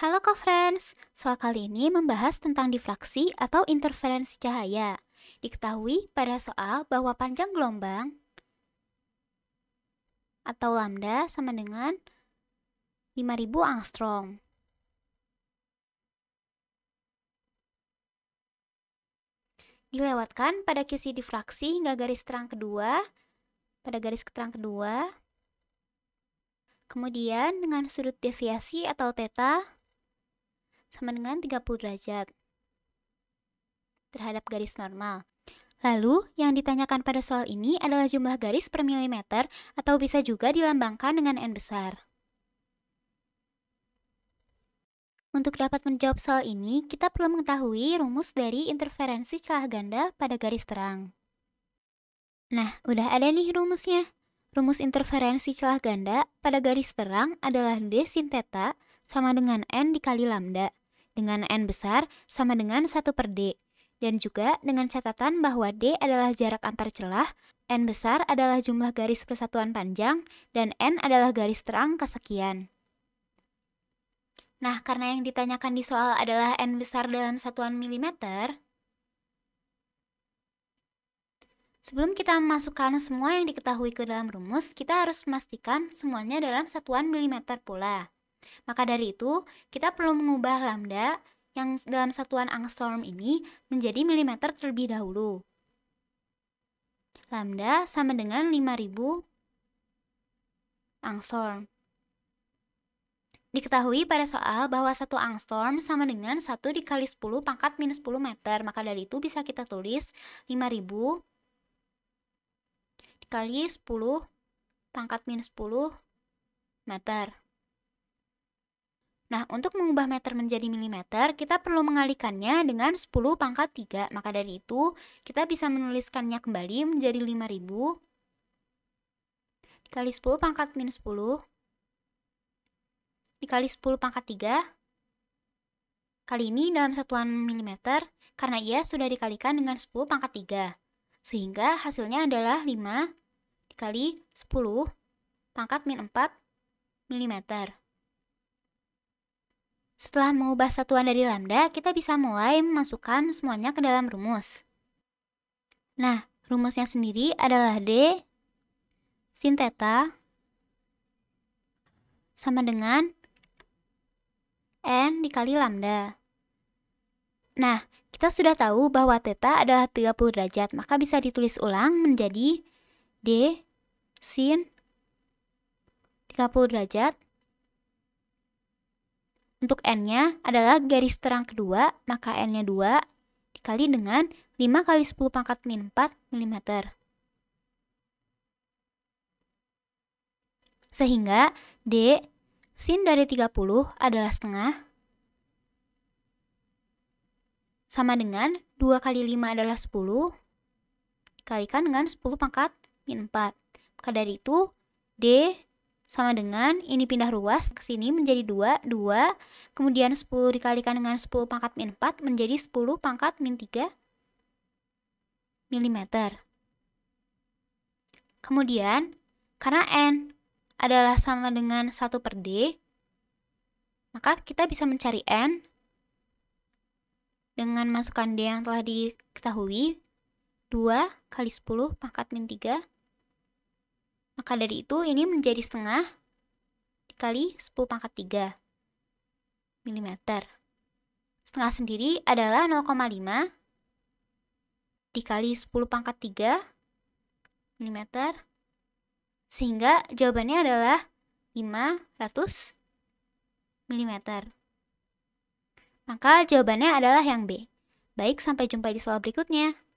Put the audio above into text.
Halo Kak friends soal kali ini membahas tentang difraksi atau interferensi cahaya. Diketahui pada soal bahwa panjang gelombang atau lambda sama dengan 5000 angstrom. Dilewatkan pada kisi difraksi hingga garis terang kedua, pada garis terang kedua, kemudian dengan sudut deviasi atau teta sama dengan 30 derajat terhadap garis normal. Lalu, yang ditanyakan pada soal ini adalah jumlah garis per milimeter atau bisa juga dilambangkan dengan N besar. Untuk dapat menjawab soal ini, kita perlu mengetahui rumus dari interferensi celah ganda pada garis terang. Nah, udah ada nih rumusnya. Rumus interferensi celah ganda pada garis terang adalah D sin theta sama dengan N dikali lambda dengan N besar sama dengan 1 per D. Dan juga dengan catatan bahwa D adalah jarak antar celah, N besar adalah jumlah garis persatuan panjang, dan N adalah garis terang kesekian. Nah, karena yang ditanyakan di soal adalah N besar dalam satuan milimeter, Sebelum kita memasukkan semua yang diketahui ke dalam rumus, kita harus memastikan semuanya dalam satuan milimeter pula. Maka dari itu, kita perlu mengubah lambda yang dalam satuan angstrom ini menjadi milimeter terlebih dahulu. Lambda sama dengan 5000 angstrom. Diketahui pada soal bahwa satu angstrom sama dengan 1 dikali 10 pangkat minus 10 meter. Maka dari itu bisa kita tulis 5000 dikali 10 pangkat minus 10 meter. Nah, untuk mengubah meter menjadi milimeter, kita perlu mengalikannya dengan 10 pangkat 3. Maka dari itu, kita bisa menuliskannya kembali menjadi 5000 dikali 10 pangkat minus 10 dikali 10 pangkat 3 kali ini dalam satuan milimeter karena ia sudah dikalikan dengan 10 pangkat 3 sehingga hasilnya adalah 5 dikali 10 pangkat min 4 milimeter. Setelah mengubah satuan dari lambda, kita bisa mulai memasukkan semuanya ke dalam rumus. Nah, rumusnya sendiri adalah D sin theta sama dengan N dikali lambda. Nah, kita sudah tahu bahwa theta adalah 30 derajat, maka bisa ditulis ulang menjadi D sin 30 derajat untuk n-nya adalah garis terang kedua, maka n-nya 2 dikali dengan 5 kali 10 pangkat min 4 mm. Sehingga D sin dari 30 adalah setengah sama dengan 2 kali 5 adalah 10 dikalikan dengan 10 pangkat min 4. Maka dari itu D sama dengan ini pindah ruas ke sini menjadi 2, 2, kemudian 10 dikalikan dengan 10 pangkat min 4 menjadi 10 pangkat min 3 mm. Kemudian, karena N adalah sama dengan 1 per D, maka kita bisa mencari N dengan masukan D yang telah diketahui 2 kali 10 pangkat min 3 mm. Maka dari itu ini menjadi setengah dikali 10 pangkat 3 mm. Setengah sendiri adalah 0,5 dikali 10 pangkat 3 mm. Sehingga jawabannya adalah 500 mm. Maka jawabannya adalah yang B. Baik, sampai jumpa di soal berikutnya.